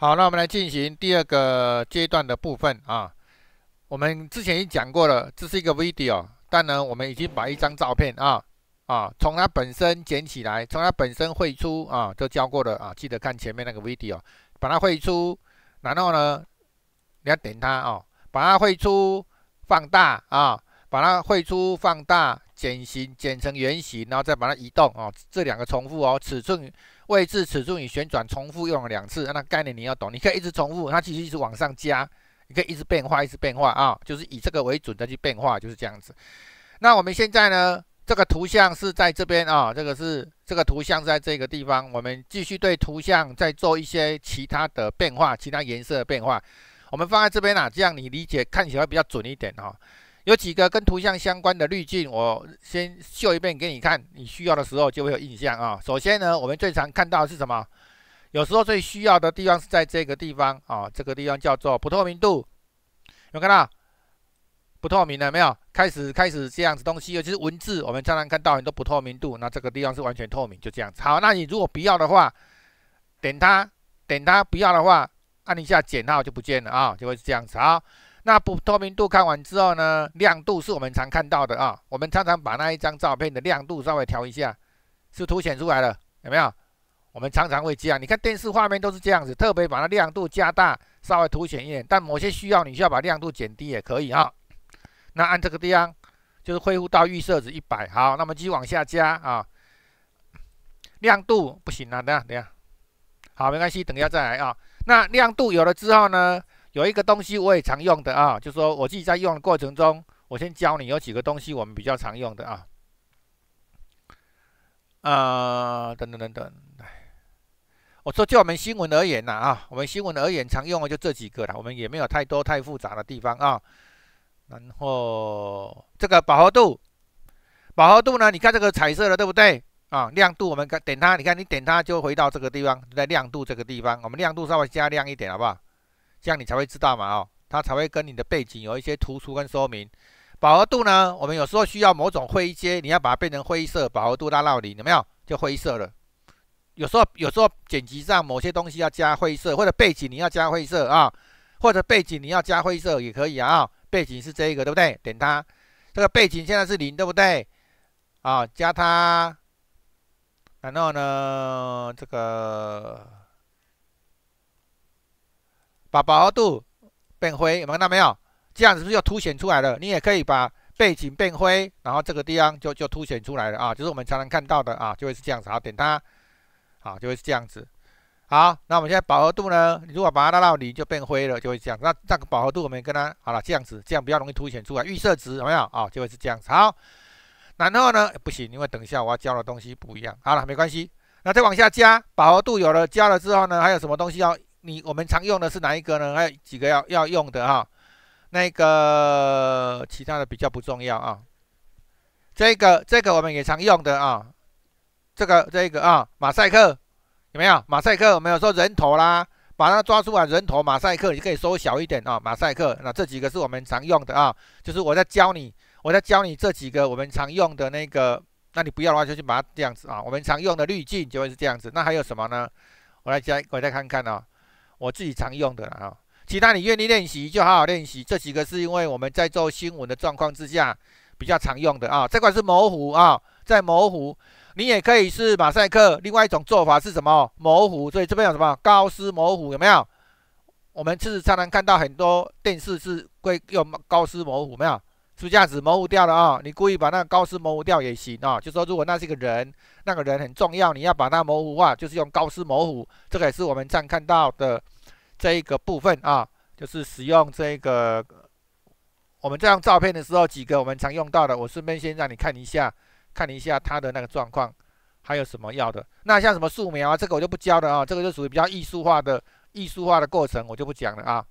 好，那我们来进行第二个阶段的部分啊。我们之前已经讲过了，这是一个 video，但呢，我们已经把一张照片啊啊从它本身剪起来，从它本身绘出啊，都教过了啊，记得看前面那个 video，把它绘出，然后呢，你要点它哦，把它绘出放大啊，把它绘出放大。剪形剪成圆形，然后再把它移动哦，这两个重复哦，尺寸、位置、尺寸与旋转重复用了两次，那概念你要懂。你可以一直重复，它其实一直往上加，你可以一直变化，一直变化啊，就是以这个为准再去变化，就是这样子。那我们现在呢，这个图像是在这边啊，这个是这个图像在这个地方，我们继续对图像再做一些其他的变化，其他颜色的变化，我们放在这边啦，这样你理解看起来比较准一点哈。有几个跟图像相关的滤镜，我先秀一遍给你看。你需要的时候就会有印象啊。首先呢，我们最常看到是什么？有时候最需要的地方是在这个地方啊。这个地方叫做不透明度，有看到不透明的没有？开始开始这样子东西，尤其是文字，我们常常看到很多不透明度。那这个地方是完全透明，就这样。子。好，那你如果不要的话，点它，点它不要的话，按一下减号就不见了啊，就会是这样子啊。那不透明度看完之后呢？亮度是我们常看到的啊，我们常常把那一张照片的亮度稍微调一下，是凸显出来了，有没有？我们常常会这样，你看电视画面都是这样子，特别把它亮度加大，稍微凸显一点。但某些需要，你需要把亮度减低也可以哈。那按这个地方，就是恢复到预设值一百。好，那么继续往下加啊。亮度不行了，等下等下。好，没关系，等一下再来啊。那亮度有了之后呢？有一个东西我也常用的啊，就说我自己在用的过程中，我先教你有几个东西我们比较常用的啊，啊等等等等，哎，我说就我们新闻而言呐啊，我们新闻而言常用的就这几个了，我们也没有太多太复杂的地方啊。然后这个饱和度，饱和度呢，你看这个彩色的对不对啊？亮度我们看点它，你看你点它就回到这个地方，在亮度这个地方，我们亮度稍微加亮一点好不好？这样你才会知道嘛，哦，它才会跟你的背景有一些突出跟说明。饱和度呢，我们有时候需要某种灰阶，你要把它变成灰色，饱和度拉到零，有没有？就灰色了。有时候，有时候剪辑上某些东西要加灰色，或者背景你要加灰色啊，或者背景你要加灰色也可以啊。背景是这一个，对不对？点它，这个背景现在是零，对不对？啊，加它。然后呢，这个。把饱和度变灰，有没有看到没有？这样子是不是又凸显出来了？你也可以把背景变灰，然后这个地方就就凸显出来了啊，就是我们才能看到的啊，就会是这样子。好，点它，好，就会是这样子。好，那我们现在饱和度呢？如果把它拉到零，就变灰了，就会这样。那那个饱和度我们跟它好了，这样子，这样比较容易凸显出来。预设值有没有啊？就会是这样子。好，然后呢，不行，因为等一下我要教的东西不一样。好了，没关系。那再往下加，饱和度有了，加了之后呢，还有什么东西要？你我们常用的是哪一个呢？还有几个要要用的啊？那个其他的比较不重要啊。这个这个我们也常用的啊，这个这个啊马赛克有没有？马赛克有没有说人头啦？把它抓住啊，人头马赛克你可以缩小一点啊，马赛克。那这几个是我们常用的啊，就是我在教你，我在教你这几个我们常用的那个。那你不要的话，就去把它这样子啊。我们常用的滤镜就会是这样子。那还有什么呢？我来加我再看看啊。我自己常用的啊，哈，其他你愿意练习就好好练习。这几个是因为我们在做新闻的状况之下比较常用的啊。这块是模糊啊，在模糊，你也可以是马赛克。另外一种做法是什么？模糊。所以这边有什么高斯模糊有没有？我们是常常看到很多电视是会用高斯模糊没有？是这样子模糊掉的啊。你故意把那个高斯模糊掉也行啊。就说如果那是个人，那个人很重要，你要把它模糊化，就是用高斯模糊。这个也是我们常看到的。这一个部分啊，就是使用这个我们这张照片的时候，几个我们常用到的，我顺便先让你看一下，看一下它的那个状况，还有什么要的？那像什么素描啊，这个我就不教了啊，这个就属于比较艺术化的艺术化的过程，我就不讲了啊。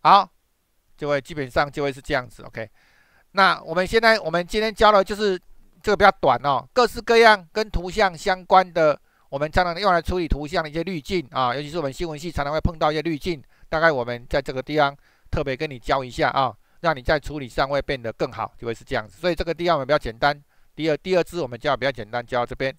好，就会基本上就会是这样子，OK。那我们现在我们今天教的就是这个比较短哦，各式各样跟图像相关的。我们常常用来处理图像的一些滤镜啊，尤其是我们新闻系常常会碰到一些滤镜。大概我们在这个地方特别跟你教一下啊，让你在处理上会变得更好，就会是这样子。所以这个地方我们比较简单，第二第二支我们教比较简单，教到这边。